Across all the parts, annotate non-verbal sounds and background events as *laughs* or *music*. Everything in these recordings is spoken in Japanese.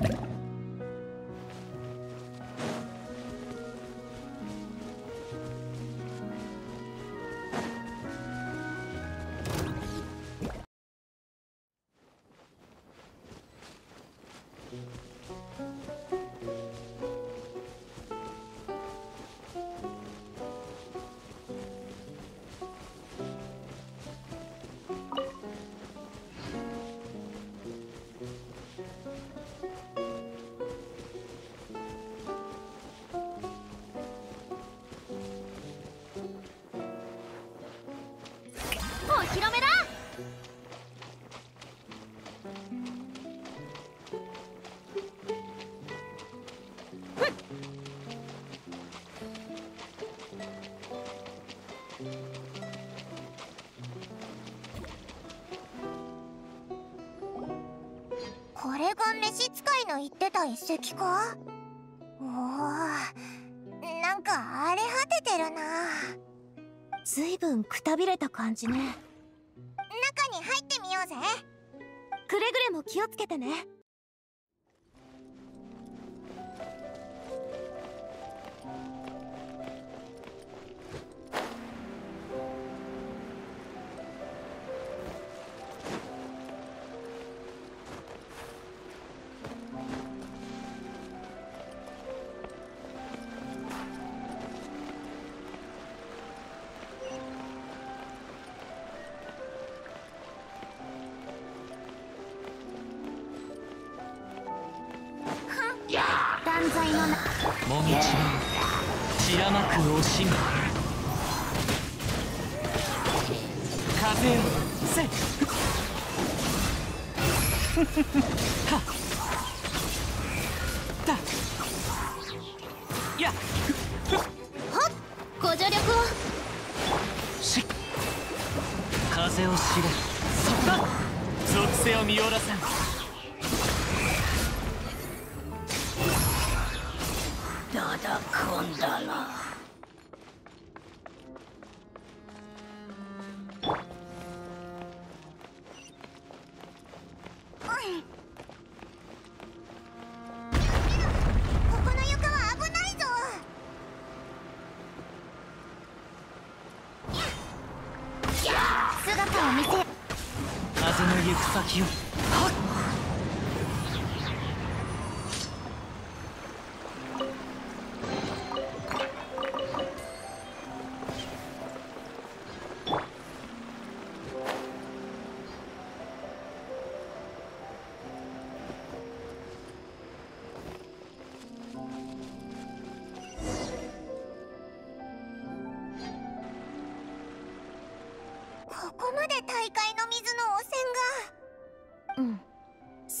Thank you れが召使いの言ってた遺跡かおおなんか荒れ果ててるなずいぶんくたびれた感じね中に入ってみようぜくれぐれも気をつけてねもみち散らまく惜しみ風をせはだやはっご助力をし風を知れそっか属性を見下ろせん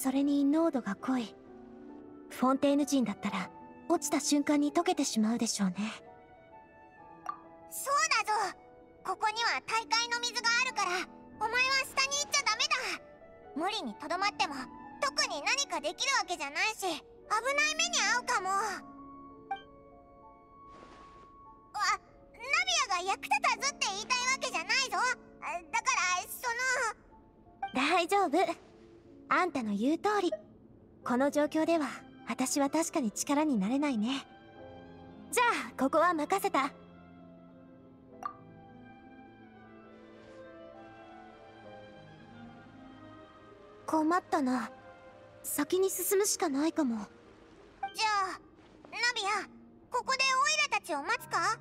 それに濃度が濃いフォンテーヌ人だったら落ちた瞬間に溶けてしまうでしょうねそうだぞここには大会の水があるからお前は下に行っちゃダメだ無理にとどまっても特に何かできるわけじゃないし危ない目に遭うかもわナビアが役立たずって言いたいわけじゃないぞだからその大丈夫あんたの言う通り。この状況では、私は確かに力になれないね。じゃあ、ここは任せた。困ったな。先に進むしかないかも。じゃあ、ナビア、ここでオイラたちを待つか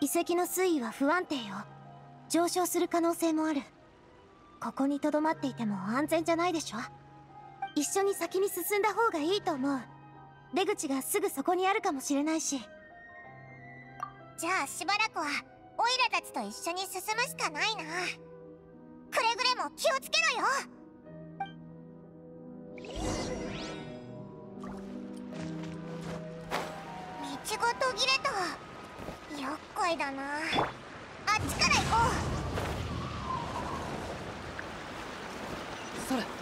遺跡の水位は不安定よ。上昇する可能性もある。ここにとどまっていても安全じゃないでしょ一緒に先に進んだ方がいいと思う出口がすぐそこにあるかもしれないしじゃあしばらくはオイラたちと一緒に進むしかないなくれぐれも気をつけろよ道が途切れた厄介だなあっちから行こうそれ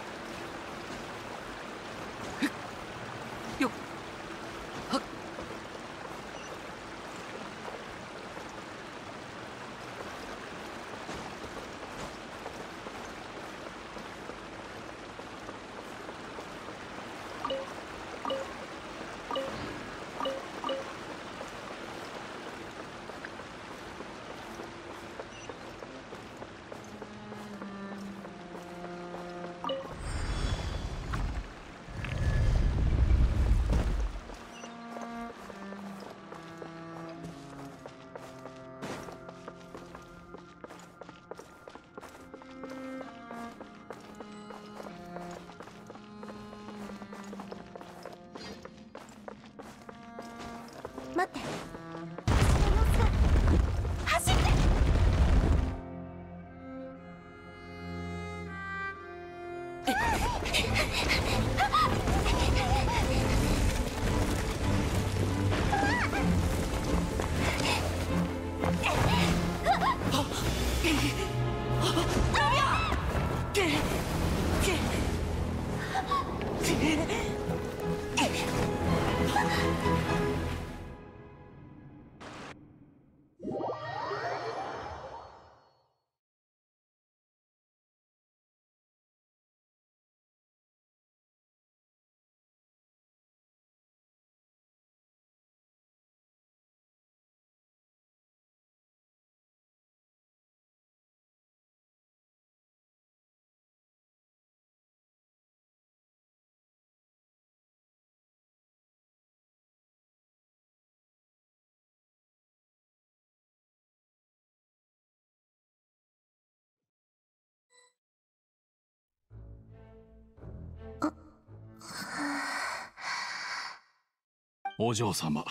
お嬢様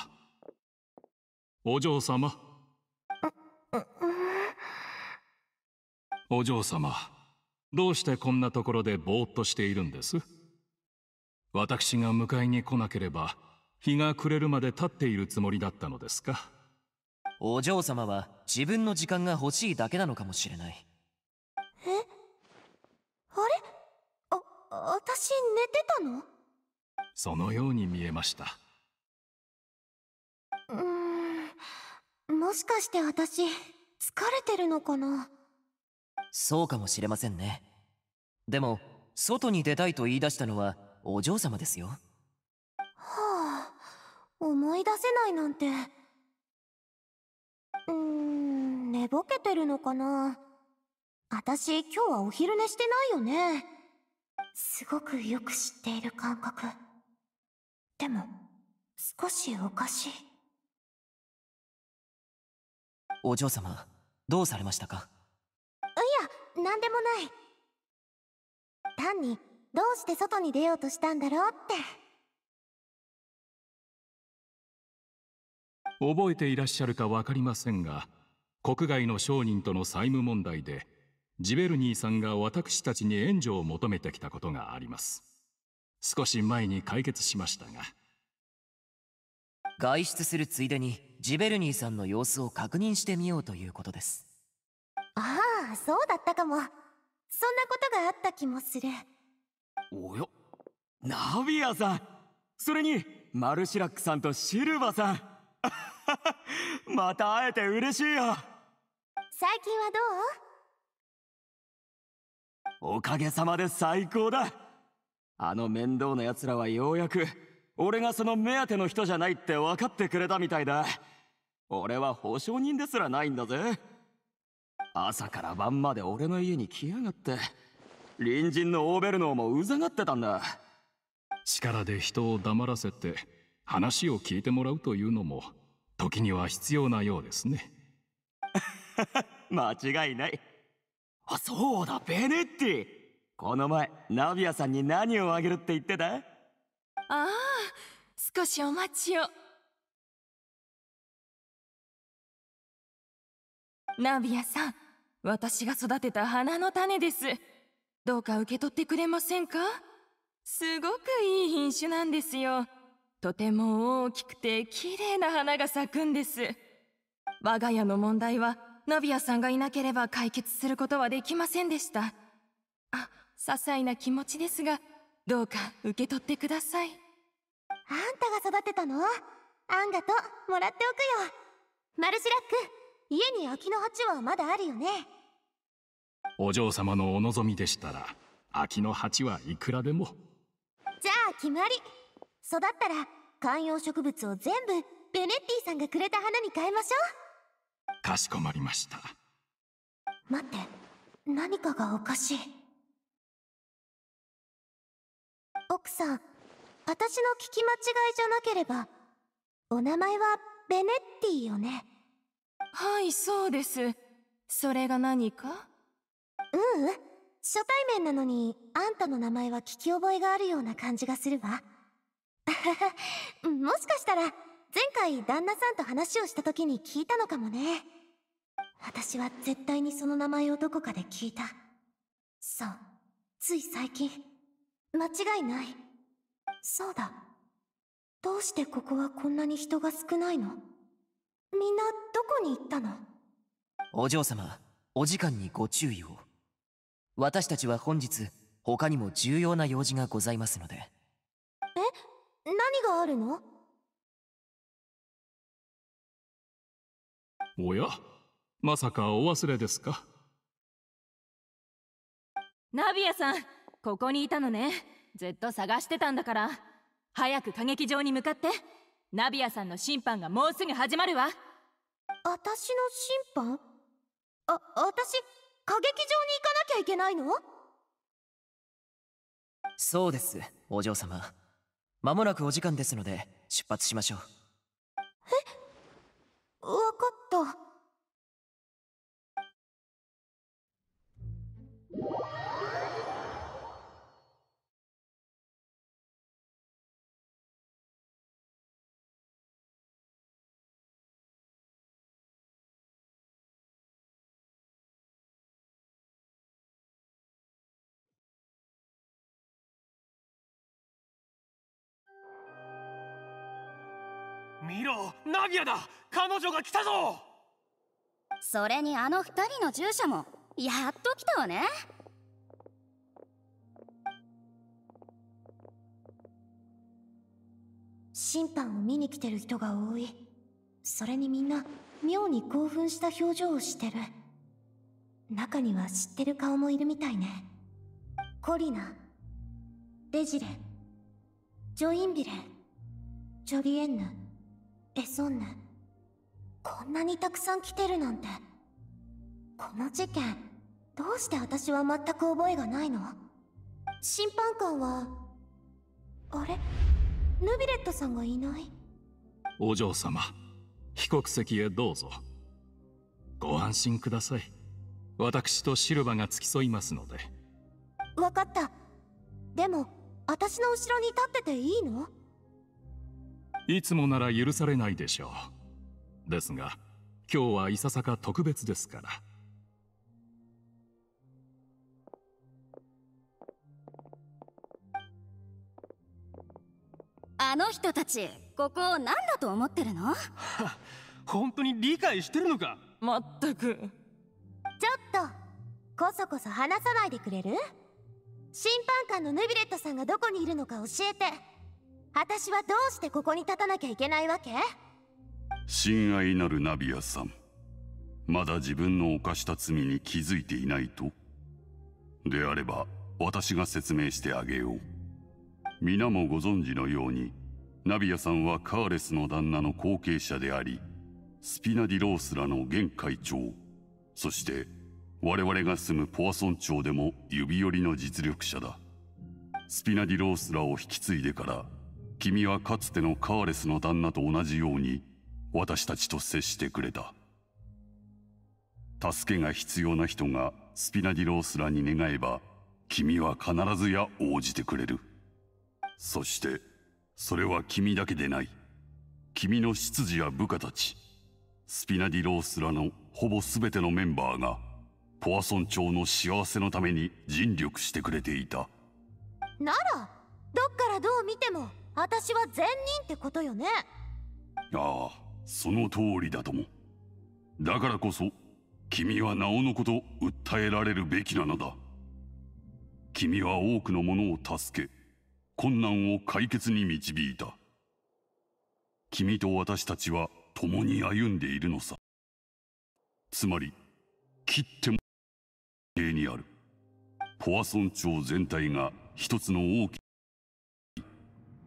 お嬢様お嬢様どうしてこんなところでぼーっとしているんです私が迎えに来なければ日が暮れるまで立っているつもりだったのですかお嬢様は自分の時間が欲しいだけなのかもしれないえあれあ私寝てたのそのように見えましたうんもしかして私疲れてるのかなそうかもしれませんねでも外に出たいと言い出したのはお嬢様ですよはあ思い出せないなんてうん寝ぼけてるのかな私今日はお昼寝してないよねすごくよく知っている感覚でも少しおかしいお嬢様どうされましたかいや何でもない単にどうして外に出ようとしたんだろうって覚えていらっしゃるか分かりませんが国外の商人との債務問題でジベルニーさんが私たちに援助を求めてきたことがあります少し前に解決しましたが外出するついでにジベルニーさんの様子を確認してみようということですああそうだったかもそんなことがあった気もするおよナビアさんそれにマルシラックさんとシルバさん *laughs* また会えて嬉しいよ最近はどうおかげさまで最高だあの面倒な奴らはようやく俺がその目当ての人じゃないって分かってくれたみたいだ俺は保証人ですらないんだぜ朝から晩まで俺の家に来やがって隣人のオーベルノーもうざがってたんだ力で人を黙らせて話を聞いてもらうというのも時には必要なようですね *laughs* 間違いないあそうだベネッティこの前ナビアさんに何をあげるって言ってたああ少しお待ちをナビアさん私が育てた花の種ですどうか受け取ってくれませんかすごくいい品種なんですよとても大きくて綺麗な花が咲くんです我が家の問題はナビアさんがいなければ解決することはできませんでしたあ些細な気持ちですがどうか受け取ってくださいあんたが育てたのあんがともらっておくよマルシラック家に秋の鉢はまだあるよねお嬢様のお望みでしたら秋の鉢はいくらでもじゃあ決まり育ったら観葉植物を全部ベネッティさんがくれた花に変えましょうかしこまりました待って何かがおかしい奥さん私の聞き間違いじゃなければお名前はベネッティよねはいそうですそれが何かううん初対面なのにあんたの名前は聞き覚えがあるような感じがするわ *laughs* もしかしたら前回旦那さんと話をした時に聞いたのかもね私は絶対にその名前をどこかで聞いたそうつい最近間違いないそうだどうしてここはこんなに人が少ないのみんなどこに行ったのお嬢様お時間にご注意を私たちは本日他にも重要な用事がございますのでえ何があるのおやまさかお忘れですかナビアさんここにいたのねずっと探してたんだから早く歌劇場に向かってナビアさんの審判がもうすぐ始まるわ私の審判あ私歌劇場に行かなきゃいけないのそうですお嬢様まもなくお時間ですので出発しましょうえわかったラビアだ彼女が来たぞそれにあの二人の従者もやっと来たわね審判を見に来てる人が多いそれにみんな妙に興奮した表情をしてる中には知ってる顔もいるみたいねコリナデジレンジョインビレンジョリエンヌデソンヌこんなにたくさん来てるなんてこの事件どうして私は全く覚えがないの審判官はあれヌビレットさんがいないお嬢様被告席へどうぞご安心ください私とシルバが付き添いますので分かったでも私の後ろに立ってていいのいつもなら許されないでしょうですが今日はいささか特別ですからあの人たちここを何だと思ってるの *laughs* 本当に理解してるのかまったくちょっとこそこそ話さないでくれる審判官のヌビレットさんがどこにいるのか教えて私はどうしてここに立たなきゃいけないわけ親愛なるナビアさんまだ自分の犯した罪に気づいていないとであれば私が説明してあげよう皆もご存知のようにナビアさんはカーレスの旦那の後継者でありスピナディロースらの現会長そして我々が住むポアソン町でも指折りの実力者だスピナディロースらを引き継いでから君はかつてのカーレスの旦那と同じように私たちと接してくれた助けが必要な人がスピナディロースらに願えば君は必ずや応じてくれるそしてそれは君だけでない君の執事や部下たちスピナディロースらのほぼ全てのメンバーがポアソン町の幸せのために尽力してくれていたならどっからどう見ても私は善人ってことよねああその通りだともだからこそ君はなおのこと訴えられるべきなのだ君は多くの者を助け困難を解決に導いた君と私たちは共に歩んでいるのさつまり切ってもにあるポアソン町全体が一つの大き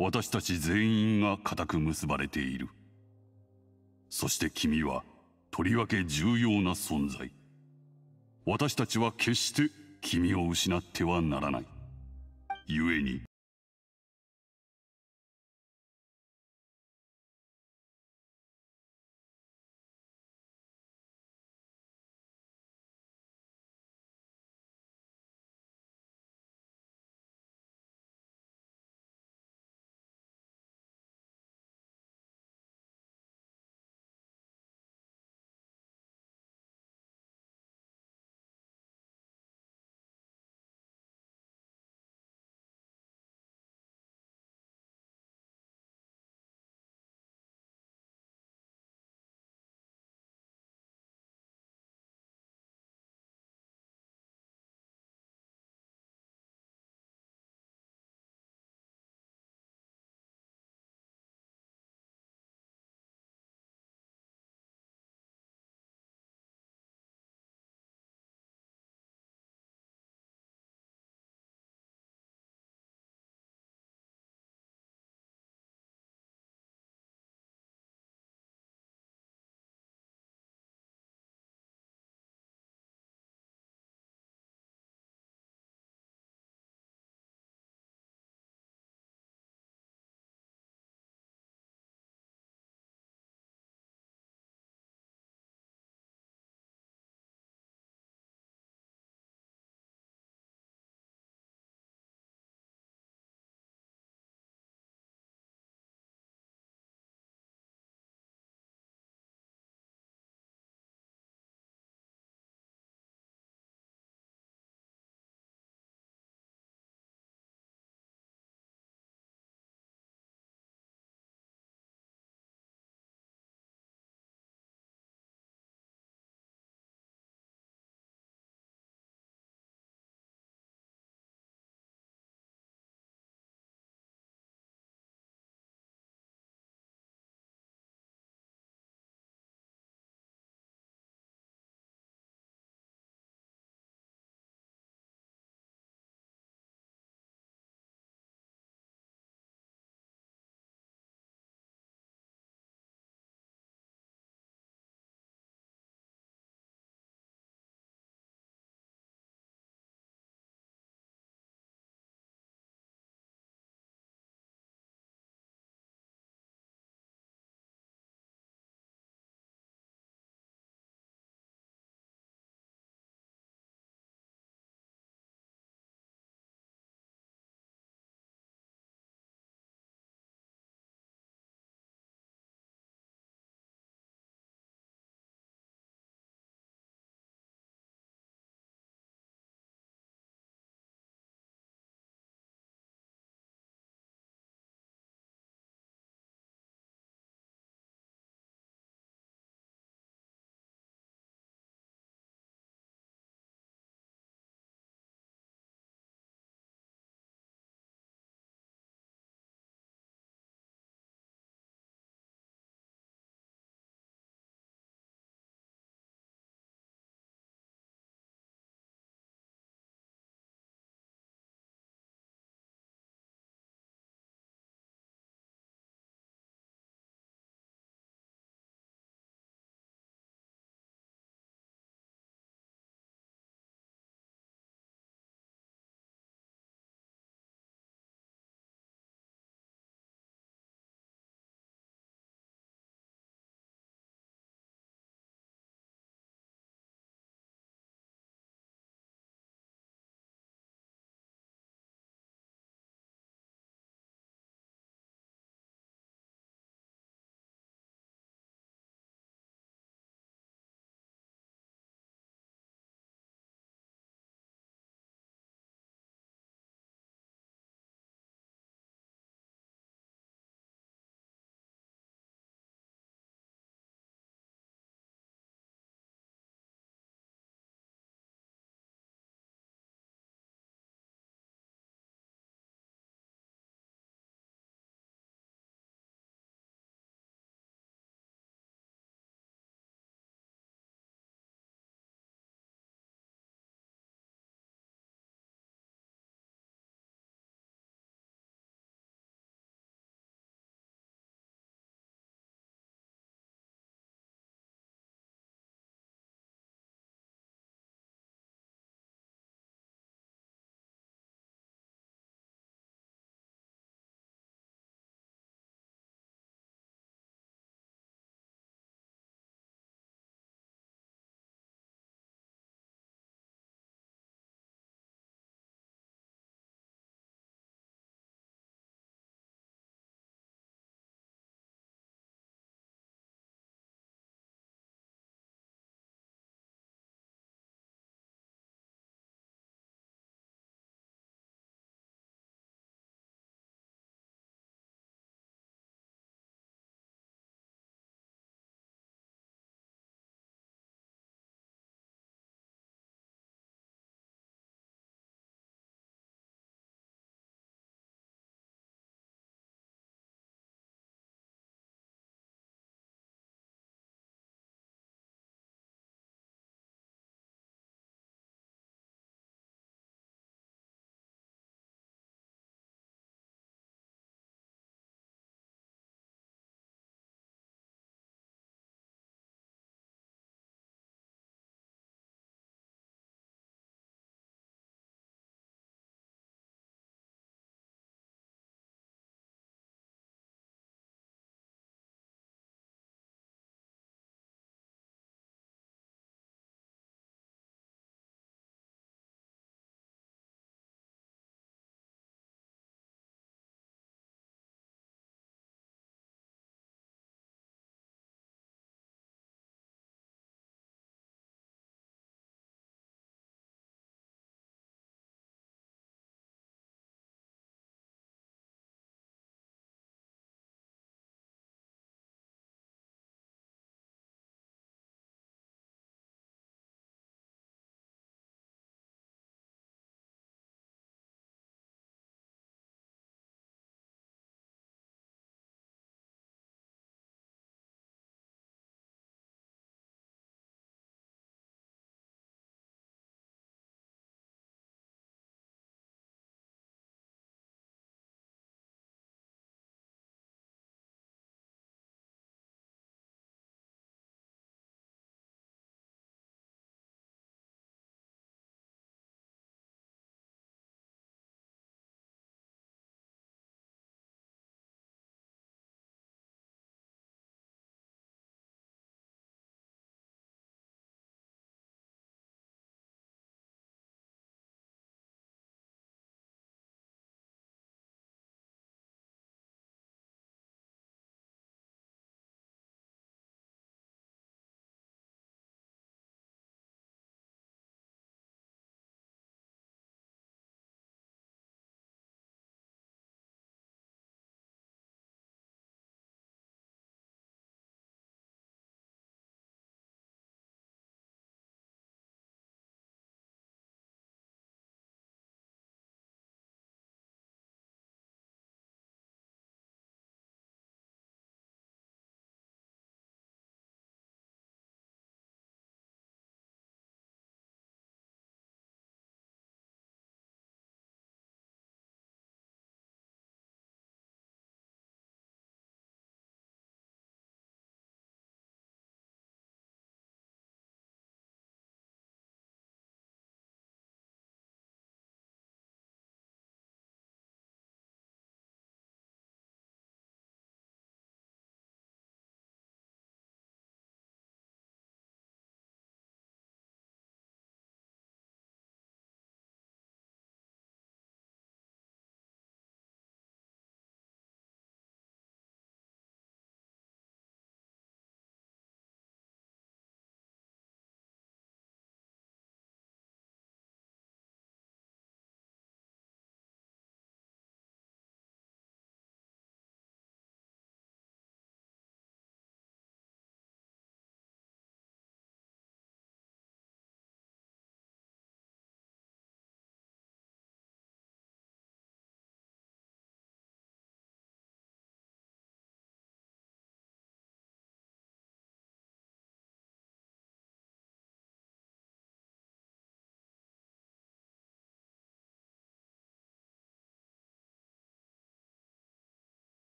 私たち全員が固く結ばれている。そして君は、とりわけ重要な存在。私たちは決して君を失ってはならない。故に、